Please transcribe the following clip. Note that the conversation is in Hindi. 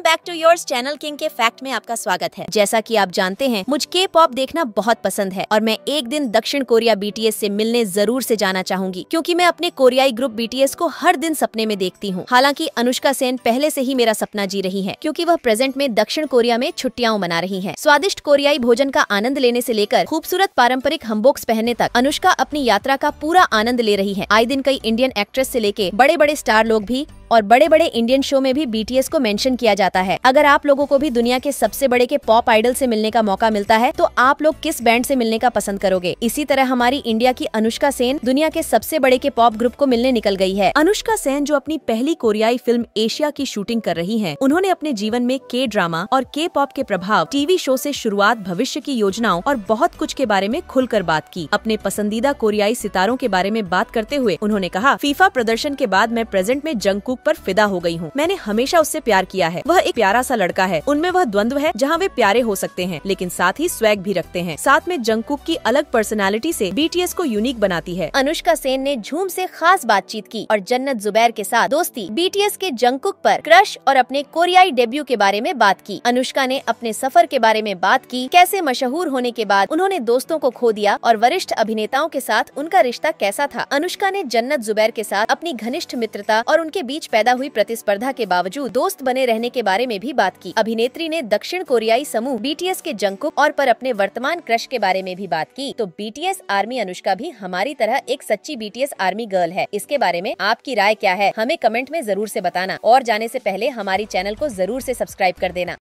welcome back to your channel King के फैक्ट में आपका स्वागत है जैसा कि आप जानते हैं मुझ के पॉप देखना बहुत पसंद है और मैं एक दिन दक्षिण कोरिया बीटीएस से मिलने जरूर से जाना चाहूंगी क्योंकि मैं अपने कोरियाई ग्रुप बीटीएस को हर दिन सपने में देखती हूँ हालांकि अनुष्का सेन पहले से ही मेरा सपना जी रही है क्योंकि वह प्रेजेंट में दक्षिण कोरिया में छुट्टियाँ मना रही है स्वादिष्ट कोरियाई भोजन का आनंद लेने ऐसी लेकर खूबसूरत पारंपरिक हम्बोक्स पहनने तक अनुष्का अपनी यात्रा का पूरा आनंद ले रही है आए दिन कई इंडियन एक्ट्रेस ऐसी लेके बड़े बड़े स्टार लोग भी और बड़े बड़े इंडियन शो में भी बीटीएस को मेंशन किया जाता है अगर आप लोगों को भी दुनिया के सबसे बड़े के पॉप आइडल से मिलने का मौका मिलता है तो आप लोग किस बैंड से मिलने का पसंद करोगे इसी तरह हमारी इंडिया की अनुष्का सेन दुनिया के सबसे बड़े के पॉप ग्रुप को मिलने निकल गई है अनुष्का सेन जो अपनी पहली कोरियाई फिल्म एशिया की शूटिंग कर रही है उन्होंने अपने जीवन में के ड्रामा और के पॉप के प्रभाव टीवी शो से शुरुआत भविष्य की योजनाओं और बहुत कुछ के बारे में खुलकर बात की अपने पसंदीदा कोरियाई सितारों के बारे में बात करते हुए उन्होंने कहा फीफा प्रदर्शन के बाद मैं प्रेजेंट में जंगकुक पर फिदा हो गई हूँ मैंने हमेशा उससे प्यार किया है वह एक प्यारा सा लड़का है उनमें वह द्वंद्व है जहाँ वे प्यारे हो सकते हैं लेकिन साथ ही स्वैग भी रखते हैं साथ में जंगकुक की अलग पर्सनैलिटी टी एस को यूनिक बनाती है अनुष्का सेन ने झूम ऐसी खास बातचीत की और जन्नत जुबैर के साथ दोस्ती एस के जंगकुक पर क्रश और अपने कोरियाई डेब्यू के बारे में बात की अनुष्का ने अपने सफर के बारे में बात की कैसे मशहूर होने के बाद उन्होंने दोस्तों को खो दिया और वरिष्ठ अभिनेताओं के साथ उनका रिश्ता कैसा था अनुष्का ने जन्नत जुबैर के साथ अपनी घनिष्ठ मित्रता और उनके बीच पैदा हुई प्रतिस्पर्धा के बावजूद दोस्त बने रहने के बारे में भी बात की अभिनेत्री ने दक्षिण कोरियाई समूह बीटीएस के जंकुक और पर अपने वर्तमान क्रश के बारे में भी बात की तो बीटीएस आर्मी अनुष्का भी हमारी तरह एक सच्ची बीटीएस आर्मी गर्ल है इसके बारे में आपकी राय क्या है हमें कमेंट में जरूर ऐसी बताना और जाने ऐसी पहले हमारी चैनल को जरूर ऐसी सब्सक्राइब कर देना